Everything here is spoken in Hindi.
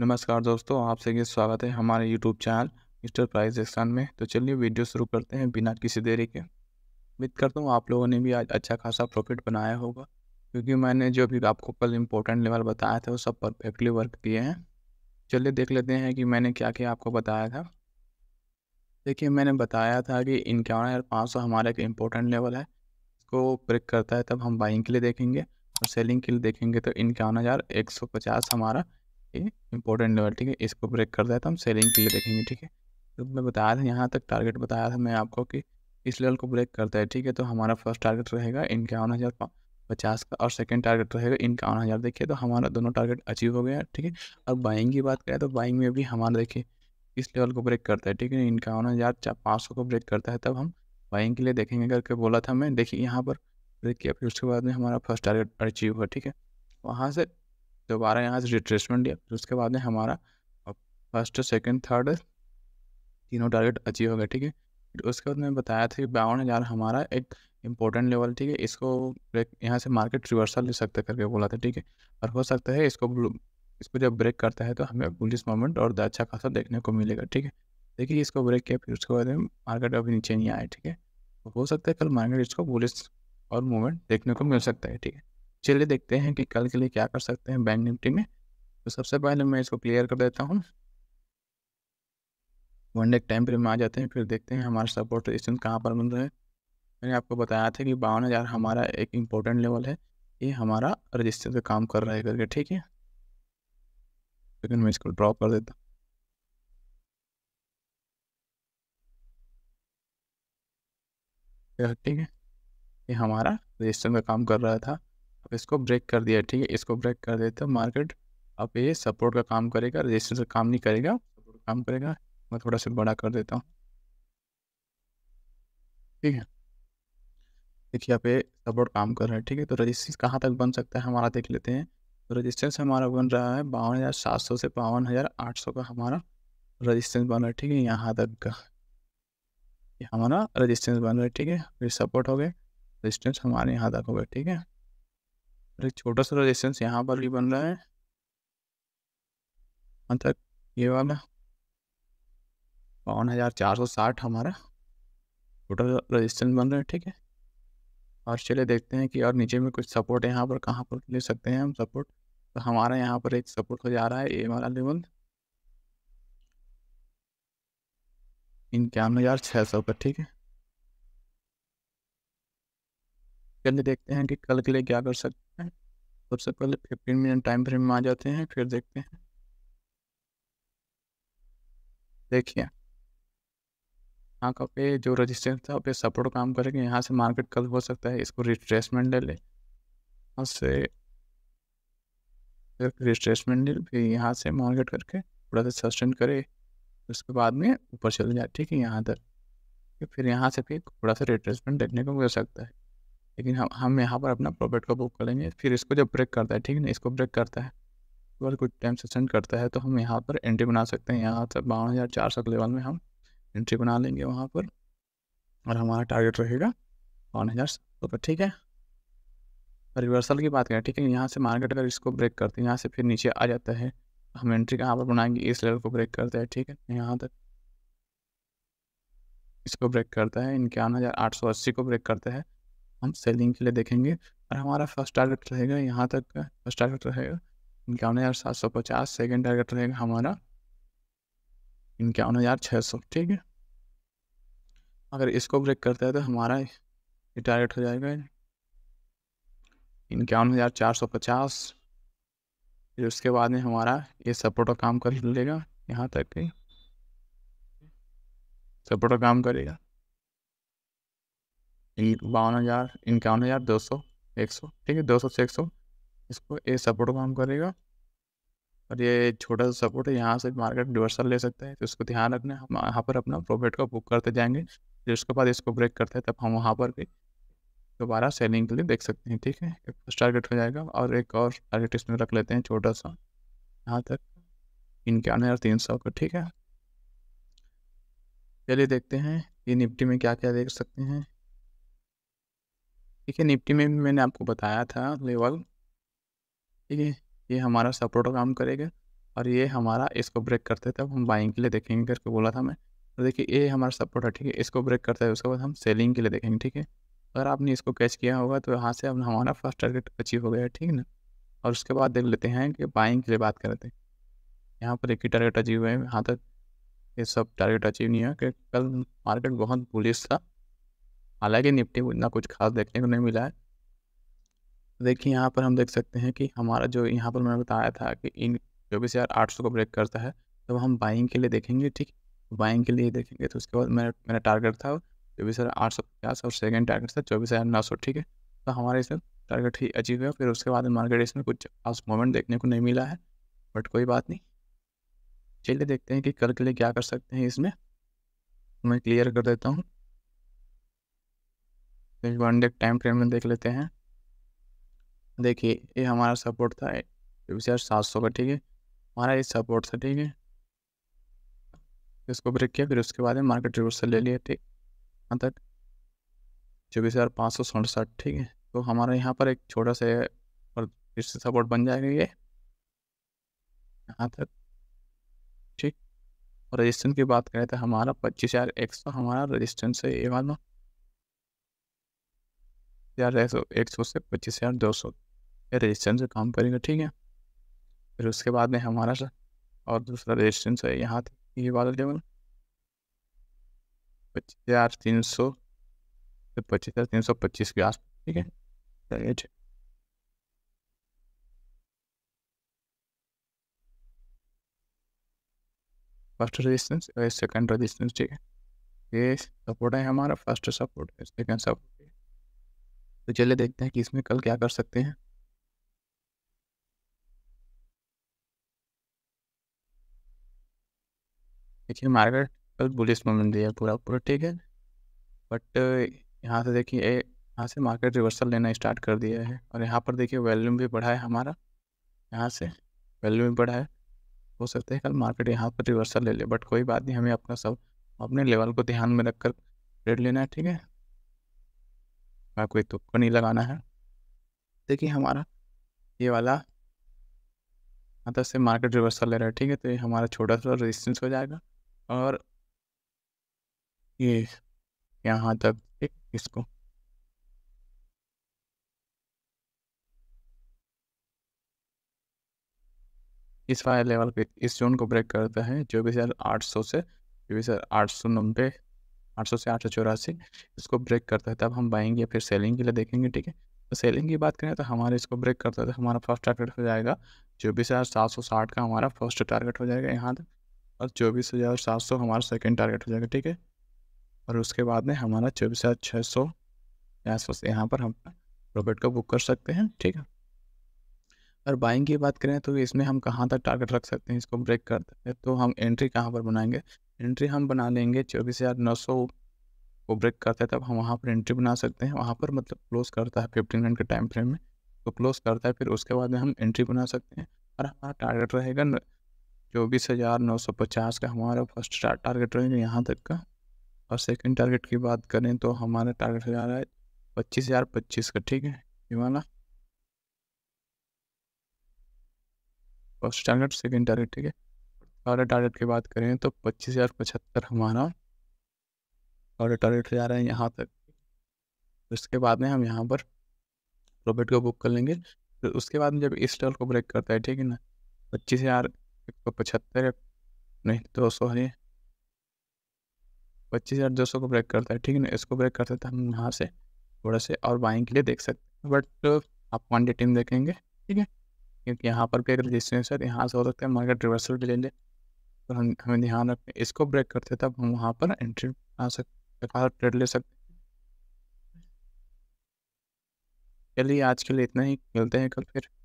नमस्कार दोस्तों आप सभी स्वागत है हमारे यूट्यूब चैनल मिस्टर प्राइज स्थान में तो चलिए वीडियो शुरू करते हैं बिना किसी देरी के उम्मीद करता हूँ आप लोगों ने भी आज अच्छा खासा प्रॉफिट बनाया होगा क्योंकि मैंने जो भी आपको कल इम्पोर्टेंट लेवल बताया था वो सब परफेक्टली वर्क किए हैं चलिए देख लेते हैं कि मैंने क्या क्या आपको बताया था देखिए मैंने बताया था कि इक्यावन हज़ार पाँच सौ हमारा एक इम्पोर्टेंट लेवल है इसको ब्रेक करता है तब हम बाइंग के लिए देखेंगे और सेलिंग के लिए देखेंगे तो इक्यावन हज़ार एक सौ पचास हमारा ये इंपॉर्टेंट लेवल ठीक है इसको ब्रेक कर देता तो हम सेलिंग के लिए देखेंगे ठीक है तो मैं बताया था यहाँ तक टारगेट बताया था मैं आपको कि इस लेवल को ब्रेक करता है ठीक है तो हमारा फर्स्ट टारगेट रहेगा इक्यावन हज़ार पचास का और सेकंड टारगेट रहेगा इक्यावन हज़ार देखिए तो हमारा दोनों टारगेट अचीव हो गया ठीक है और बाइंग की बात करें तो बाइंग में भी हमारा देखिए इस लेवल को ब्रेक करता है ठीक है इक्यावन हज़ार पाँच सौ को ब्रेक करता है तब हम बाइंग के लिए देखेंगे करके बोला था मैं देखिए यहाँ पर ब्रेक किया फिर उसके बाद में हमारा फर्स्ट टारगेट अचीव हुआ ठीक है वहाँ से दोबारा यहाँ से रिट्रेसमेंट दिया फिर उसके बाद में हमारा फर्स्ट सेकंड थर्ड तीनों टारगेट अचीव हो गए ठीक है फिर उसके बाद में बताया था कि बावन हज़ार हमारा एक इंपॉर्टेंट लेवल ठीक है इसको ब्रेक यहाँ से मार्केट रिवर्सल ले सकता करके बोला था ठीक है और हो सकता है इसको इसको जब ब्रेक करता है तो हमें बुलिस मोमेंट और अच्छा खासा देखने को मिलेगा ठीक है देखिए इसको ब्रेक किया फिर उसके बाद में मार्केट अभी नीचे नहीं आया ठीक है हो सकता है कल मार्केट इसको बुलिस और मूवमेंट देखने को मिल सकता है ठीक है चलिए देखते हैं कि कल के लिए क्या कर सकते हैं बैंक निफ्टी में तो सबसे पहले मैं इसको क्लियर कर देता हूँ वन डे टाइम पर में आ जाते हैं फिर देखते हैं हमारा सपोर्ट रेजिस्टेंस कहाँ पर मिल रहे हैं मैंने आपको बताया था कि बावन हज़ार हमारा एक इम्पोर्टेंट लेवल है ये हमारा रजिस्टर पे काम कर रहा है करके ठीक है लेकिन मैं इसको ड्रॉप कर देता ठीक है ये हमारा रजिस्टर पर काम कर रहा था अब इसको ब्रेक कर दिया ठीक है इसको ब्रेक कर देते हैं मार्केट अब ये सपोर्ट का काम करेगा रजिस्टर का काम नहीं करेगा सपोर्ट काम करेगा मैं थोड़ा सा बड़ा कर देता हूँ ठीक है देखिए आप ये सपोर्ट काम कर रहा है ठीक है तो रजिस्टेंस कहाँ तक बन सकता है हमारा देख लेते हैं तो रजिस्टेंस हमारा बन रहा है बावन हज़ार सात सौ से बावन हज़ार आठ सौ का हमारा रजिस्टेंस बन रहा है ठीक है यहाँ तक का ये हमारा रजिस्टेंस बन रहा है ठीक है फिर सपोर्ट हो गया रजिस्टेंस हमारे यहाँ तक हो गया ठीक है और एक छोटा सा रेजिस्टेंस यहाँ पर भी बन रहा है यहाँ तक ये वाला बावन हज़ार चार सौ साठ हमारा छोटा सा रजिस्टेंस बन रहा है ठीक है और चलिए देखते हैं कि और नीचे में कुछ सपोर्ट यहाँ पर कहाँ पर ले सकते हैं हम सपोर्ट तो हमारा यहाँ पर एक सपोर्ट हो जा रहा है ये वाला लेवल इक्यावन हज़ार छः सौ पर ठीक है चलिए देखते हैं कि कल के लिए क्या कर सकते हैं सबसे पहले फिफ्टीन मिनट टाइम फ्रेम में आ जाते हैं फिर देखते हैं देखिए यहाँ का पे जो रजिस्टेंस था पे सपोर्ट काम करेगा यहाँ से मार्केट कल हो सकता है इसको रिट्रेसमेंट ले लें यहाँ से रिट्रेसमेंट ले फिर यहाँ से मार्केट करके थोड़ा सा सस्टेन करे उसके बाद में ऊपर चले जाए ठीक है यहाँ तक फिर यहाँ से फिर थोड़ा सा रिट्रेसमेंट देखने को मिल सकता है लेकिन हम हम यहाँ पर अपना प्रॉफिट को बुक करेंगे फिर इसको जब ब्रेक करता है ठीक है ना इसको ब्रेक करता है अगर कुछ टाइम सेशन करता है तो हम यहाँ पर एंट्री बना सकते हैं यहाँ से बावन हज़ार चार सौ लेवल में हम एंट्री बना लेंगे वहाँ पर और हमारा टारगेट रहेगा बावन हज़ार तो ठीक है रिवर्सल की बात करें ठीक है यहाँ से मार्केट अगर इसको ब्रेक करते हैं यहाँ से फिर नीचे आ जाता है हम एंट्री कहाँ पर बनाएंगे इस लेवल को ब्रेक करते हैं ठीक है यहाँ तक इसको ब्रेक करता है इनके आठ हज़ार आठ सौ अस्सी को ब्रेक करता है हम सेलिंग के लिए देखेंगे और हमारा फर्स्ट टारगेट रहेगा यहाँ तक का फर्स्ट टारगेट रहेगा इक्यावन हज़ार सात सौ पचास सेकेंड टारगेट रहेगा हमारा इक्यावन हज़ार छः सौ ठीक है अगर इसको ब्रेक करते हैं तो हमारा ये टारगेट हो जाएगा इक्यावन हज़ार चार सौ पचास फिर उसके बाद में हमारा ये सपोर्ट काम कर लेगा यहाँ तक सपोर्ट काम करेगा बावन हज़ार इक्यावन हज़ार दो सौ एक सौ ठीक है दो सौ से एक सौ इसको ये सपोर्ट काम करेगा और ये छोटा सा सपोर्ट है यहाँ से मार्केट रिवर्सल ले सकता है तो इसको ध्यान रखना हम यहाँ पर अपना प्रॉफिट को बुक करते जाएंगे फिर उसके बाद इसको ब्रेक करते हैं तब हम वहाँ पर भी दोबारा सेलिंग के लिए देख सकते हैं ठीक है एक फर्स्ट टारगेट हो जाएगा और एक और टारगेट इसमें रख लेते हैं छोटा सा यहाँ तक इक्यावन हज़ार तीन सौ का ठीक है चलिए देखते हैं ये निफ्टी में क्या क्या देख सकते हैं ठीक है निफ्टी में भी मैंने आपको बताया था लेवल ठीक है ये हमारा सपोर्ट काम करेगा और ये हमारा इसको ब्रेक करते तब हम बाइंग के लिए देखेंगे करके बोला था मैं और तो देखिए ये हमारा सपोर्ट है ठीक है इसको ब्रेक करते हैं उसके बाद हम सेलिंग के लिए देखेंगे ठीक है अगर आपने इसको कैच किया होगा तो यहाँ से अब हमारा फर्स्ट टारगेट अचीव हो गया है ठीक है ना और उसके बाद देख लेते हैं कि बाइंग के लिए बात करते हैं यहाँ पर एक ही टारगेट अचीव है यहाँ तक ये सब टारगेट अचीव नहीं है कि कल मार्केट बहुत बुलिश था हालांकि निफ्टी को इतना कुछ खास देखने को नहीं मिला है देखिए यहाँ पर हम देख सकते हैं कि हमारा जो यहाँ पर मैंने बताया था कि इन चौबीस हज़ार आठ सौ को ब्रेक करता है तो हम बाइंग के लिए देखेंगे ठीक बाइंग के लिए देखेंगे तो उसके बाद मेरा मेरा टारगेट था चौबीस हज़ार आठ सौ पचास और सेकेंड टारगेट था चौबीस हज़ार नौ सौ ठीक है तो हमारे इसमें टारगेट ही अचीव हुआ फिर उसके बाद मार्केट इसमें कुछ खास मोमेंट देखने को नहीं मिला है बट कोई बात नहीं चलिए देखते हैं कि कल के लिए क्या कर सकते हैं इसमें मैं क्लियर कर देता हूँ एक वन डे टाइम फ्रेम में देख लेते हैं देखिए ये हमारा सपोर्ट था हजार सात सौ का ठीक है हमारा ये सपोर्ट था ठीक है इसको ब्रेक किया फिर उसके बाद मार्केट रिवर्सल ले लिया ठीक यहाँ तक चौबीस हज़ार पाँच सौ सड़सठ ठीक है तो हमारे यहाँ पर एक छोटा सा और फिर से सपोर्ट बन जाएगा ये यहाँ तक ठीक और रजिस्टेंस की बात करें तो हमारा पच्चीस हज़ार एक सौ हमारा रजिस्टेंस है ये वाला हजार एक सौ एक सौ से पच्चीस हज़ार दो सौ रजिस्ट्रेंस से काम करेंगे ठीक है फिर उसके बाद में हमारा सा और दूसरा रजिस्ट्रेंस है यहाँ ये वाला लेवल पच्चीस हज़ार तीन सौ से पच्चीस हज़ार तीन सौ पच्चीस के आस ठीक है चलिए ठीक फर्स्ट रेजिस्टेंस और सेकंड रेजिस्टेंस ठीक है ये सपोर्ट है हमारा फर्स्ट सपोर्ट सेकंड सपोर्ट तो चलिए देखते हैं कि इसमें कल क्या कर सकते हैं देखिए मार्केट कल बुलिस मोमेंट दिया पूरा पूरा ठीक है बट यहाँ से देखिए यहाँ से मार्केट रिवर्सल लेना स्टार्ट कर दिया है और यहाँ पर देखिए वैल्यूम भी बढ़ा है हमारा यहाँ से वैल्यूम भी बढ़ा है हो सकता है कल मार्केट यहाँ पर रिवर्सल ले ले बट कोई बात नहीं हमें अपना सब अपने लेवल को ध्यान में रखकर ट्रेड लेना है ठीक है का कोई तुक्का नहीं लगाना है देखिए हमारा ये वाला मतलब से मार्केट रिवर्सल ले रहा है ठीक है तो ये हमारा छोटा सा रेजिस्टेंस हो जाएगा और ये यहाँ तक ठीक इसको इस वाले लेवल पे इस जोन को ब्रेक करता है जो हज़ार आठ सौ से जो भी आठ सौ नब्बे आठ सौ से आठ सौ चौरासी इसको ब्रेक करता है तब हम बाइंग या फिर सेलिंग के लिए देखेंगे ठीक है तो सेलिंग की बात करें तो हमारे इसको ब्रेक करता है तो हमारा फर्स्ट टारगेट हो जाएगा चौबीस हज़ार सात सौ साठ का हमारा फर्स्ट टारगेट हो जाएगा यहाँ तक और चौबीस हज़ार सात सौ हमारा सेकेंड टारगेट हो जाएगा ठीक है और उसके बाद में हमारा चौबीस हज़ार छः सौ के आसपास यहाँ पर हम प्रॉफिट को बुक कर सकते हैं ठीक है और बाइंग की बात करें तो इसमें हम कहाँ तक टारगेट रख सकते हैं इसको ब्रेक करते हैं तो हम एंट्री कहाँ पर बनाएंगे एंट्री हम बना लेंगे चौबीस हज़ार नौ सौ को ब्रेक करता है तब हम वहाँ पर एंट्री बना सकते हैं वहाँ पर मतलब क्लोज करता है फिफ्टीन मिनट के टाइम फ्रेम में तो क्लोज करता है फिर उसके बाद में हम एंट्री बना सकते हैं और हमारा टारगेट रहेगा चौबीस हज़ार नौ सौ पचास का हमारा फर्स्ट टारगेट रहेगा यहाँ तक का और सेकेंड टारगेट की बात करें तो हमारा टारगेट हो जा रहा है पच्चीस हज़ार पच्चीस का ठीक है ये वाला फर्स्ट टारगेट सेकेंड टारगेट ठीक है अगर टारगेट की बात करें तो पच्चीस हज़ार पचहत्तर हमारा अगर टारगेट जा रहा है यहाँ तक उसके बाद में हम यहाँ पर प्रॉफिट को बुक कर लेंगे तो उसके बाद में जब इस टॉल को ब्रेक करता है ठीक है ना पच्चीस हज़ार एक सौ पचहत्तर नहीं दो सौ है पच्चीस हज़ार दो सौ को ब्रेक करता है ठीक है ना इसको ब्रेक करता है तो हम यहाँ से थोड़ा से और बाइंग के लिए देख सकते हैं बट आप क्वान्टिटी में टीम देखेंगे ठीक है क्योंकि यहाँ पर भी अगर रजिस्ट्रेशन यहाँ से हो सकता है मार्केट रिवर्सल भी ले तो हम हमें ध्यान रखें इसको ब्रेक करते तब हम वहाँ पर एंट्री आ सकते ट्रेड ले सकते चलिए आज के लिए इतना ही मिलते हैं कल फिर